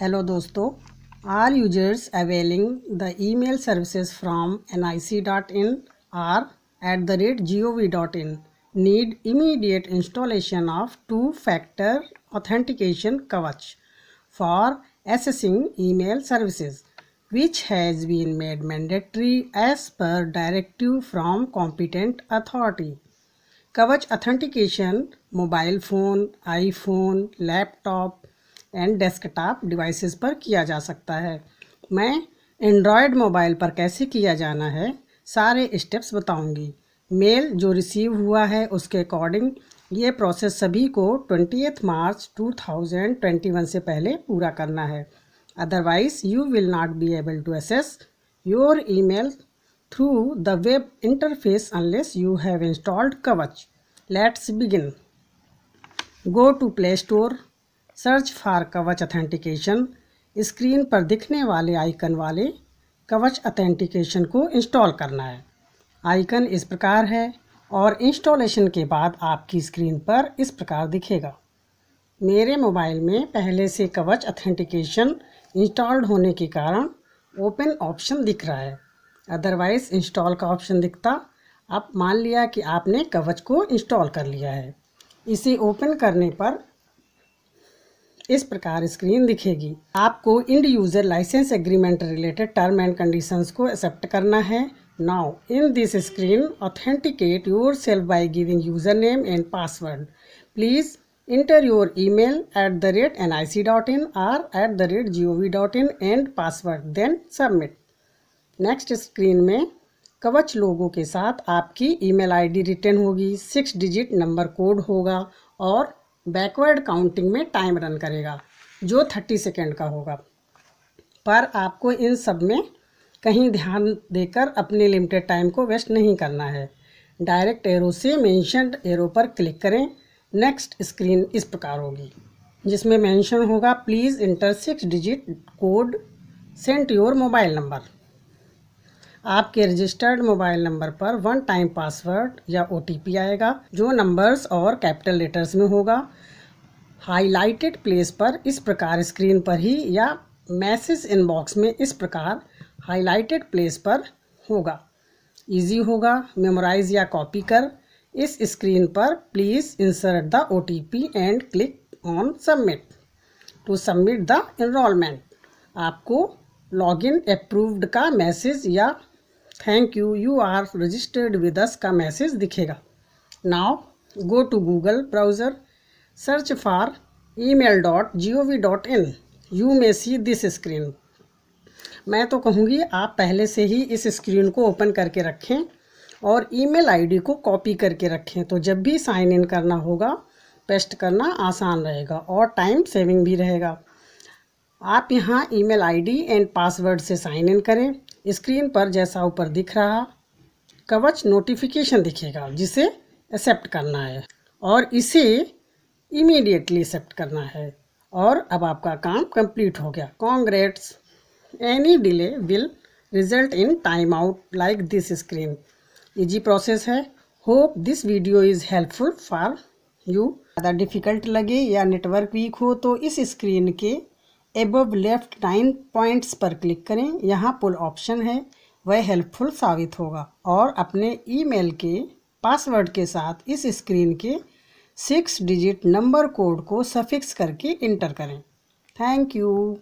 hello दोस्तों are users availing the email services from C dot in are at the rate G O V dot in need immediate installation of two factor authentication Kavach for accessing email services which has been made mandatory as per directive from competent authority Kavach authentication mobile phone iPhone laptop and desktop devices पर किया जा सकता है मैं Android mobile पर कैसे किया जाना है सारे स्टेप्स बताऊंगी मेल जो रिसीव हुआ है उसके अकॉर्डिंग ये प्रोसेस सभी को ट्वेंटी मार्च 2021 से पहले पूरा करना है otherwise you will not be able to access your email through the web interface unless you have installed Kavach let's begin go to Play Store search for Kavach authentication screen पर दिखने वाले आइकन वाले कवच अथेंटिकेशन को इंस्टॉल करना है icon इस प्रकार है और इंस्टॉलेशन के बाद आपकी स्क्रीन पर इस प्रकार दिखेगा मेरे मोबाइल में पहले से कवच अथेंटिकेशन इंस्टॉल्ड होने के कारण ओपन ऑप्शन दिख रहा है अदरवाइज़ इंस्टॉल का ऑप्शन दिखता अब मान लिया कि आपने कवच को इंस्टॉल कर लिया है इसे ओपन करने पर इस प्रकार स्क्रीन दिखेगी आपको end user license agreement related term and conditions को एक्सेप्ट करना है now in this screen authenticate yourself by giving user name and password please C dot in are at the rate G O V dot in and password then submit next screen में कवच लोगों के साथ आपकी email I D return होगी six digit number code होगा और backward counting में time run करेगा जो थर्टी सेकेंड का होगा पर आपको इन सब में कहीं ध्यान देकर अपने लिमिटेड टाइम को वेस्ट नहीं करना है डायरेक्ट एरो से मैंशनड एरो पर क्लिक करें नेक्स्ट स्क्रीन इस प्रकार होगी जिसमें मेंशन होगा please enter six digit code sent your mobile number आपके रजिस्टर्ड मोबाइल नंबर पर वन टाइम पासवर्ड या ओ आएगा जो नंबर्स और कैपिटल लेटर्स में होगा हाईलाइटेड प्लेस पर इस प्रकार स्क्रीन पर ही या मैसेज इनबॉक्स में इस प्रकार हाईलाइटेड प्लेस पर होगा इजी होगा मेमोराइज या कॉपी कर इस स्क्रीन पर please insert the O T P and click on submit to submit the enrollment आपको लॉगिन अप्रूव्ड का मैसेज या thank you you are registered with us का मैसेज दिखेगा now go to Google browser search for email dot G O V dot in you may see this screen मैं तो कहूँगी आप पहले से ही इस स्क्रीन को ओपन करके रखें और ईमेल आईडी को कॉपी करके रखें तो जब भी साइन इन करना होगा पेस्ट करना आसान रहेगा और टाइम सेविंग भी रहेगा आप यहाँ ईमेल आईडी एंड पासवर्ड से साइन इन करें स्क्रीन पर जैसा ऊपर दिख रहा कवच नोटिफिकेशन दिखेगा जिसे एक्सेप्ट करना है और इसे इमीडिएटली एक्सेप्ट करना है और अब आपका काम कंप्लीट हो गया congrats any delay will result in time out like this screen easy process है hope this video is helpful for you ज़्यादा डिफ़िकल्ट लगे या नेटवर्क वीक हो तो इस स्क्रीन के एबव लेफ्ट नाइन पॉइंट्स पर क्लिक करें यहाँ पुल ऑप्शन है वह हेल्पफुल साबित होगा और अपने ईमेल के पासवर्ड के साथ इस स्क्रीन के सिक्स डिजिट नंबर कोड को सफिक्स करके इंटर करें थैंक यू